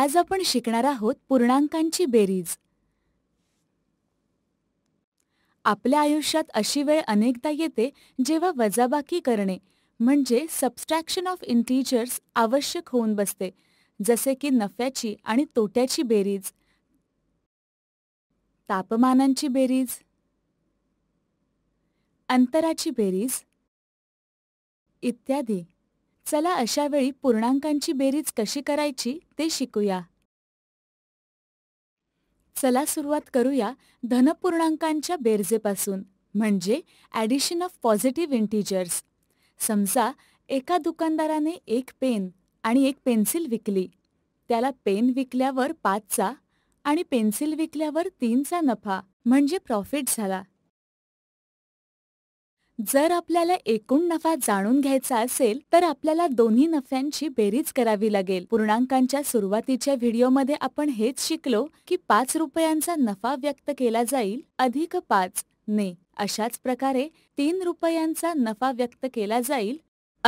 आज आपण शिकणार आहोत पूर्णांकांची बेरीज आपल्या आयुष्यात अशी वेळ अनेकदा येते जेव्हा वजाबाकी करणे म्हणजे सबस्ट्रॅक्शन ऑफ इंटीजर्स आवश्यक होऊन बसते जसे की नफ्याची आणि तोट्याची बेरीज तापमानांची बेरीज अंतराची बेरीज इत्यादी चला अशावेळी पूर्णांकांची बेरीज कशी करायची ते शिकूया चला सुरुवात करूया धनपूर्णांकांच्या बेरजेपासून म्हणजे ॲडिशन ऑफ पॉझिटिव्ह इंटिजर्स समजा एका दुकानदाराने एक पेन आणि एक पेन्सिल विकली त्याला पेन विकल्यावर पाचचा आणि पेन्सिल विकल्यावर तीनचा नफा म्हणजे प्रॉफिट झाला जर आपल्याला एकूण नफा जाणून घ्यायचा असेल तर आपल्याला दोन्ही नफ्यांची बेरीज करावी लागेल पूर्णांकांच्या सुरुवातीच्या व्हिडिओमध्ये आपण हेच शिकलो की पाच रुपयांचा नफा व्यक्त केला जाईल अधिक पाच ने अशाच प्रकारे तीन रुपयांचा नफा व्यक्त केला जाईल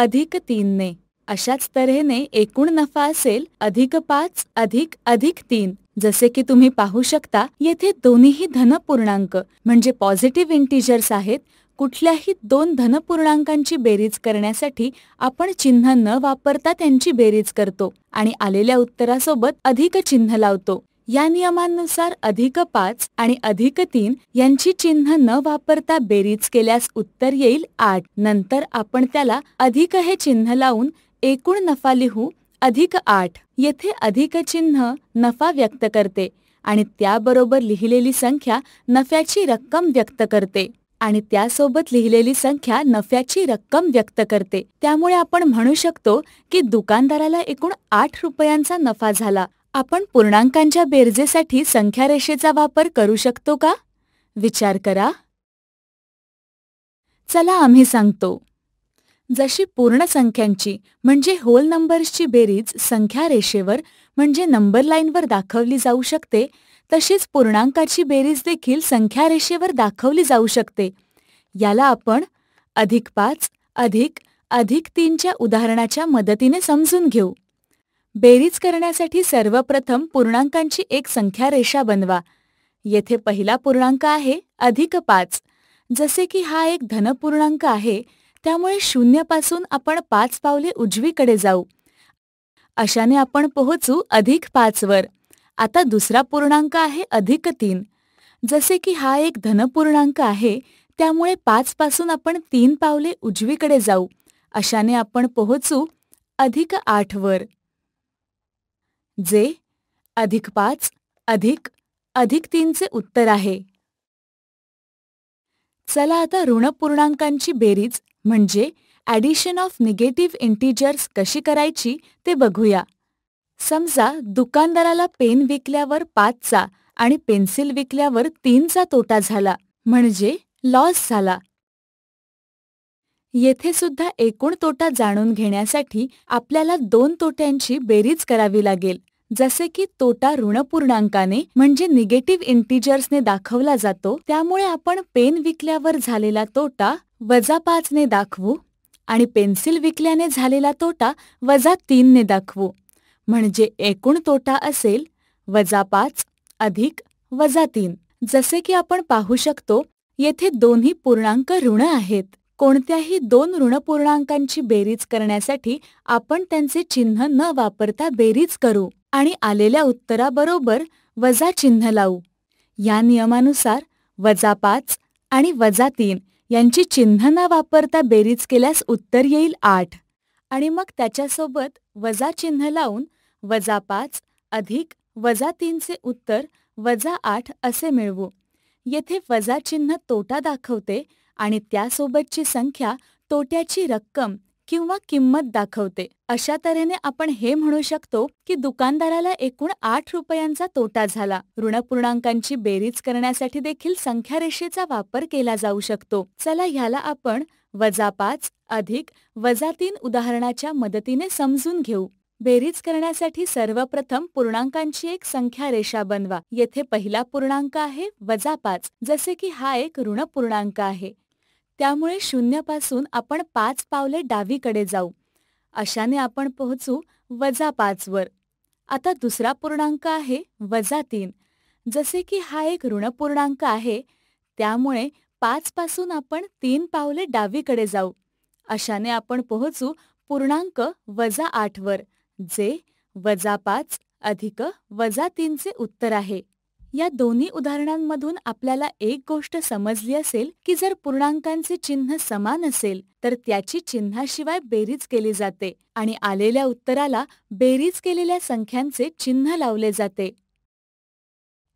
अधिक तीन ने अशाच तऱ्हेने एकूण नफा असेल अधिक पाच अधिक अधिक तीन जसे की तुम्ही पाहू शकता येथे दोन्हीही पूर्णांक म्हणजे पॉझिटिव्ह इंटिजर्स आहेत कुठल्याही दोन धनपूर्णांकांची बेरीज करण्यासाठी आपण चिन्ह न वापरता त्यांची बेरीज करतो आणि आलेल्या उत्तरासोबत अधिक चिन्ह लावतो या नियमांनुसार अधिक पाच आणि अधिक तीन यांची चिन्ह न वापरता बेरीज केल्यास उत्तर येईल आठ नंतर आपण त्याला अधिक हे चिन्ह लावून एकूण नफा लिहू अधिक आठ येथे अधिक चिन्ह नफा व्यक्त करते आणि त्याबरोबर लिहिलेली संख्या नफ्याची रक्कम व्यक्त करते आणि त्यासोबत लिहिलेली संख्या नफ्याची रक्कम व्यक्त करते त्यामुळे आपण म्हणू शकतो की दुकानदाराला एकूण आठ रुपयांचा नफा झाला आपण पूर्णांकांच्या बेरजेसाठी संख्यारेषेचा वापर करू शकतो का विचार करा चला आम्ही सांगतो जशी पूर्ण संख्यांची म्हणजे होल नंबर्सची बेरीज संख्या रेषेवर म्हणजे नंबर लाईनवर दाखवली जाऊ शकते तशीच पूर्णांकाची बेरीज देखील संख्या रेषेवर दाखवली जाऊ शकते याला आपण अधिक पाच अधिक अधिक तीनच्या उदाहरणाच्या मदतीने समजून घेऊ बेरीज करण्यासाठी सर्वप्रथम पूर्णांकांची एक संख्या रेषा बनवा येथे पहिला पूर्णांक आहे अधिक पाच जसे की हा एक धनपूर्णांक आहे त्यामुळे शून्यपासून आपण पाच पावले उजवीकडे जाऊ अशाने आपण पोहोचू अधिक पाचवर आता दुसरा पूर्णांक आहे अधिक तीन जसे की हा एक धनपूर्णांक आहे त्यामुळे पाच पासून आपण तीन पावले उजवीकडे जाऊ अशाने आपण पोहोचू अधिक आठ वर जे अधिक पाच अधिक अधिक तीनचे उत्तर आहे चला आता ऋण पूर्णांकांची बेरीज म्हणजे ॲडिशन ऑफ निगेटिव्ह इंटीजर्स कशी करायची ते बघूया समजा दुकानदाराला पेन विकल्यावर पाचचा आणि पेन्सिल विकल्यावर तीनचा तोटा झाला म्हणजे लॉस झाला येथे सुद्धा एकूण तोटा जाणून घेण्यासाठी आपल्याला दोन तोट्यांची बेरीज करावी लागेल जसे की तोटा ऋणपूर्णांकाने म्हणजे निगेटिव्ह इंटिजर्सने दाखवला जातो त्यामुळे आपण पेन विकल्यावर झालेला तोटा वजा पाचने दाखवू आणि पेन्सिल विकल्याने झालेला तोटा वजा तीनने दाखवू म्हणजे एकूण तोटा असेल वजा पाच अधिक वजा तीन जसे की आपण पाहू शकतो येथे दोन्ही पूर्णांक ऋण आहेत कोणत्याही दोन ऋण पूर्णांकांची बेरीज करण्यासाठी आपण त्यांचे चिन्ह न वापरता बेरीज करू आणि आलेल्या उत्तराबरोबर वजा चिन्ह लावू या नियमानुसार वजा पाच आणि वजा तीन यांची चिन्ह न वापरता बेरीज केल्यास उत्तर येईल आठ आणि मग त्याच्यासोबत वजा चिन्ह लावून वजा पाच अधिक वजा तीनचे उत्तर वजा आठ असे मिळवू येथे वजा चिन्ह तोटा दाखवते आणि त्यासोबतची संख्या तोट्याची रक्कम किंवा किंमत दाखवते अशा तऱ्हेने आपण हे म्हणू शकतो की दुकानदाराला एकूण आठ रुपयांचा तोटा झाला ऋणपूर्णांकांची बेरीज करण्यासाठी देखील संख्यारेषेचा वापर केला जाऊ शकतो चला ह्याला आपण वजा पाच अधिक वजा तीन उदाहरणाच्या मदतीने समजून घेऊ बेरीज करण्यासाठी सर्वप्रथम पूर्णांकांची एक संख्या रेषा बनवा येथे पहिला पूर्णांक आहे वजा पाच जसे की हा एक ऋण पूर्णांक आहे त्यामुळे शून्यापासून आपण पाच पावले डावीकडे जाऊ अशाने आपण पोहोचू वजा पाचवर आता दुसरा पूर्णांक आहे वजा तीन जसे की हा एक ऋणपूर्णांक आहे त्यामुळे पाचपासून आपण तीन पावले डावीकडे जाऊ अशाने आपण पोहोचू पूर्णांक वजा आठवर जे वजा पाच अधिक वजा तीनचे उत्तर आहे या दोन्ही उदाहरणांमधून आपल्याला एक गोष्ट समजली असेल की जर पूर्णांकांचे चिन्ह समान असेल तर त्याची चिन्हाशिवाय बेरीज केली जाते आणि आलेल्या उत्तराला बेरीज केलेल्या संख्यांचे चिन्ह लावले जाते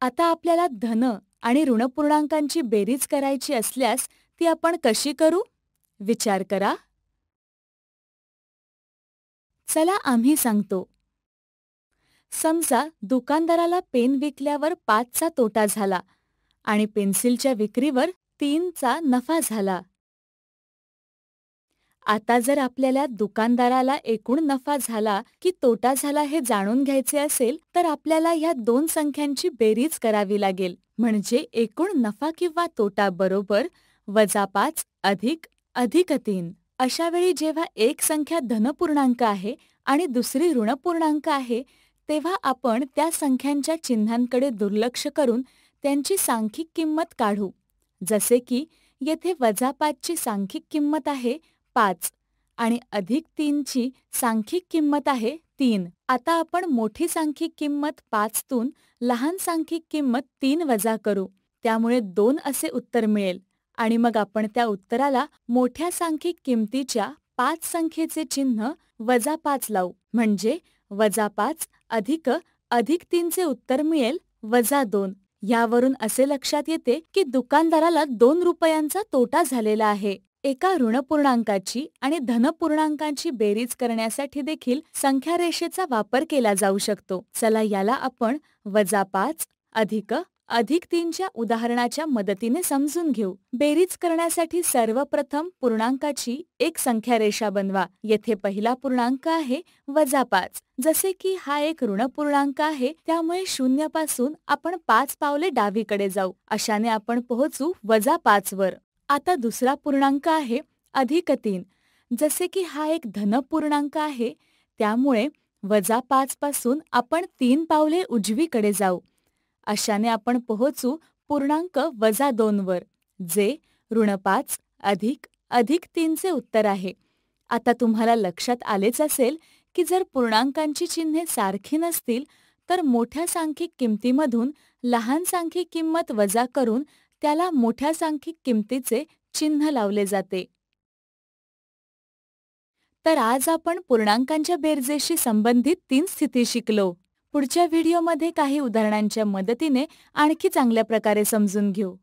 आता आपल्याला धन आणि ऋणपूर्णांकांची बेरीज करायची असल्यास ती आपण कशी करू विचार करा चला आम्ही सांगतो समजा दुकानदाराला पेन विकल्यावर पाचचा तोटा झाला आणि पेन्सिलच्या विक्रीवर तीनचा नफा झाला आता जर आपल्याला दुकानदाराला एकूण नफा झाला की तोटा झाला हे जाणून घ्यायचे असेल तर आपल्याला या दोन संख्यांची बेरीज करावी लागेल म्हणजे एकूण नफा किंवा तोटा बरोबर वजा पाच अधिक अधिक तीन अशावेळी जेव्हा एक संख्या धनपूर्णांक आहे आणि दुसरी ऋणपूर्णांक आहे तेव्हा आपण त्या संख्यांच्या चिन्हांकडे दुर्लक्ष करून त्यांची सांख्यिक किंमत काढू जसे की येथे वजा पाचची सांख्यिक किंमत आहे पाच आणि अधिक तीनची सांख्यिक किंमत आहे तीन आता आपण मोठी सांख्यिक किंमत पाचतून लहान सांख्यिक किंमत तीन वजा करू त्यामुळे दोन असे उत्तर मिळेल आणि मग आपण त्या उत्तराला मोठ्या सांख्यिक किंमतीच्या पाच संख्येचे चिन्ह वजा पाच लावू म्हणजे वजा पाच अधिक अधिक तीनचे उत्तर मिळेल वजा दोन यावरून असे लक्षात येते की दुकानदाराला दोन रुपयांचा तोटा झालेला आहे एका ऋणपूर्णांकाची आणि धनपूर्णांकांची बेरीज करण्यासाठी देखील संख्यारेषेचा वापर केला जाऊ शकतो चला याला आपण वजा पाच अधिक अधिक तीनच्या उदाहरणाच्या मदतीने समजून घेऊ बेरीज करण्यासाठी सर्वप्रथम पूर्णांकाची एक संख्या रेषा बनवा येथे पहिला पूर्णांक आहे वजा पाच जसे की हा एक ऋण पूर्णांक आहे त्यामुळे पासून आपण पाच पावले डावीकडे जाऊ अशाने आपण पोहोचू वजा पाच वर आता दुसरा पूर्णांक आहे अधिक तीन जसे की हा एक धन पूर्णांक आहे त्यामुळे वजा पाच पासून आपण तीन पावले उजवीकडे जाऊ अशाने आपण पोहोचू पूर्णांक वजा दोनवर जे ऋण पाच अधिक अधिक तीनचे उत्तर आहे आता तुम्हाला लक्षात आलेच असेल की जर पूर्णांकांची चिन्हे सारखी नसतील तर मोठ्या सांख्यिक किमतीमधून लहान सांख्यिक किंमत वजा करून त्याला मोठ्या सांख्यिक किमतीचे चिन्ह लावले जाते तर आज आपण पूर्णांकांच्या बेरजेशी संबंधित तीन स्थिती शिकलो पुढच्या व्हिडिओमध्ये काही उदाहरणांच्या मदतीने आणखी चांगल्या प्रकारे समजून घेऊ